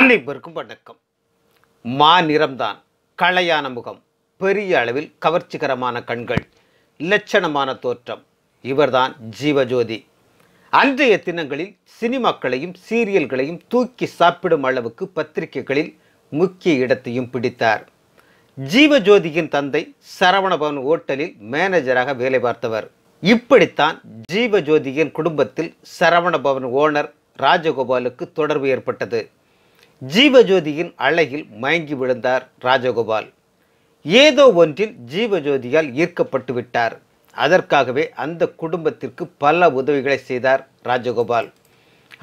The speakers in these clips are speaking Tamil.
அனைவருக்கும் வணக்கம் மா நிறம்தான் களையான முகம் பெரிய அளவில் கவர்ச்சிகரமான கண்கள் இலட்சணமான தோற்றம் இவர்தான் ஜீவஜோதி அன்றைய தினங்களில் சினிமாக்களையும் சீரியல்களையும் தூக்கி சாப்பிடும் அளவுக்கு பத்திரிகைகளில் முக்கிய இடத்தையும் பிடித்தார் ஜீவஜோதியின் தந்தை சரவணபவன் ஓட்டலில் மேனேஜராக வேலை பார்த்தவர் இப்படித்தான் ஜீவஜோதியின் குடும்பத்தில் சரவணபவன் ஓனர் ராஜகோபாலுக்கு தொடர்பு ஏற்பட்டது ஜீவஜோதியின் அழகில் மயங்கி விழுந்தார் ராஜகோபால் ஏதோ ஒன்றில் ஜீவஜோதியால் ஈர்க்கப்பட்டு விட்டார் அதற்காகவே அந்த குடும்பத்திற்கு பல உதவிகளை செய்தார் ராஜகோபால்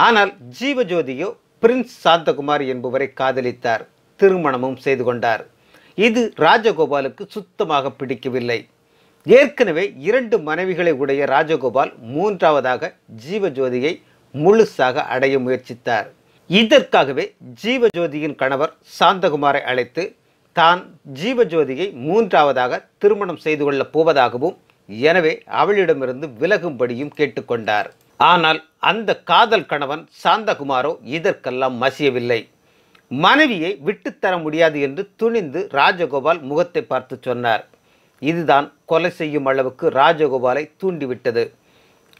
ஆனால் ஜீவஜோதியோ பிரின்ஸ் சாந்தகுமார் என்பவரை காதலித்தார் திருமணமும் செய்து கொண்டார் இது ராஜகோபாலுக்கு சுத்தமாக பிடிக்கவில்லை ஏற்கனவே இரண்டு மனைவிகளை உடைய ராஜகோபால் மூன்றாவதாக ஜீவஜோதியை முழுசாக அடைய முயற்சித்தார் இதற்காகவே ஜீவஜோதியின் கணவர் சாந்தகுமாரை அழைத்து தான் ஜீவஜோதியை மூன்றாவதாக திருமணம் செய்து கொள்ளப் போவதாகவும் எனவே அவளிடமிருந்து விலகும்படியும் கேட்டுக்கொண்டார் ஆனால் அந்த காதல் கணவன் சாந்தகுமாரோ இதற்கெல்லாம் மசியவில்லை மனைவியை விட்டுத்தர முடியாது என்று துணிந்து ராஜகோபால் முகத்தை பார்த்து சொன்னார் இதுதான் கொலை செய்யும் அளவுக்கு ராஜகோபாலை தூண்டிவிட்டது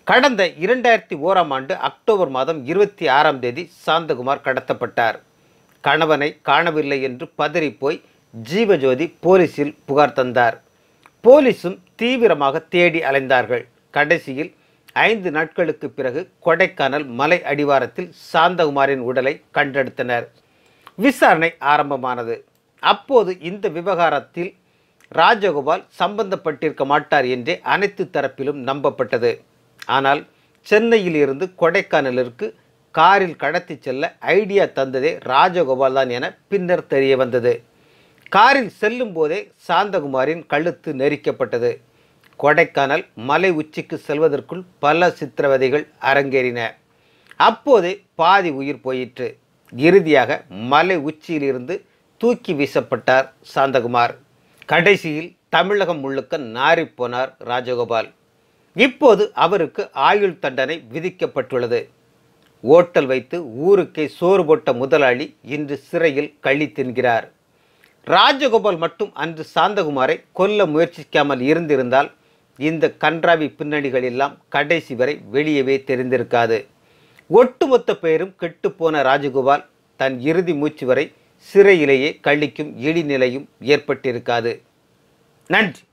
கடந்த இரண்டாயிரத்தி ஓராம் ஆண்டு அக்டோபர் மாதம் இருபத்தி ஆறாம் தேதி சாந்தகுமார் கடத்தப்பட்டார் கணவனை காணவில்லை என்று பதறி போய் ஜீவஜோதி போலீஸில் புகார் தந்தார் போலீஸும் தீவிரமாக தேடி அலைந்தார்கள் கடைசியில் ஐந்து நாட்களுக்கு பிறகு கொடைக்கானல் மலை அடிவாரத்தில் சாந்தகுமாரின் உடலை கண்டெடுத்தனர் விசாரணை ஆரம்பமானது அப்போது இந்த விவகாரத்தில் ராஜகோபால் சம்பந்தப்பட்டிருக்க மாட்டார் என்றே அனைத்து தரப்பிலும் நம்பப்பட்டது ஆனால் சென்னையில் இருந்து கொடைக்கானலிற்கு காரில் கடத்தி செல்ல ஐடியா தந்ததே ராஜகோபால் தான் என பின்னர் தெரிய வந்தது காரில் செல்லும் போதே சாந்தகுமாரின் கழுத்து நெரிக்கப்பட்டது கொடைக்கானல் மலை உச்சிக்கு செல்வதற்குள் பல சித்திரவதைகள் அரங்கேறின அப்போதே பாதி உயிர் போயிற்று இறுதியாக மலை உச்சியிலிருந்து தூக்கி வீசப்பட்டார் சாந்தகுமார் கடைசியில் தமிழகம் முழுக்க நாரிப்போனார் ராஜகோபால் இப்போது அவருக்கு ஆயுள் தண்டனை விதிக்கப்பட்டுள்ளது ஓட்டல் வைத்து ஊருக்கே சோறு போட்ட முதலாளி இன்று சிறையில் கழி தின்கிறார் ராஜகோபால் மட்டும் அன்று சாந்தகுமாரை கொல்ல முயற்சிக்காமல் இருந்திருந்தால் இந்த கன்றாவி பின்னணிகள் எல்லாம் கடைசி வரை வெளியவே தெரிந்திருக்காது ஒட்டுமொத்த பெயரும் கெட்டுப்போன ராஜகோபால் தன் இறுதி மூச்சு வரை சிறையிலேயே கழிக்கும் இழிநிலையும் ஏற்பட்டிருக்காது நன்றி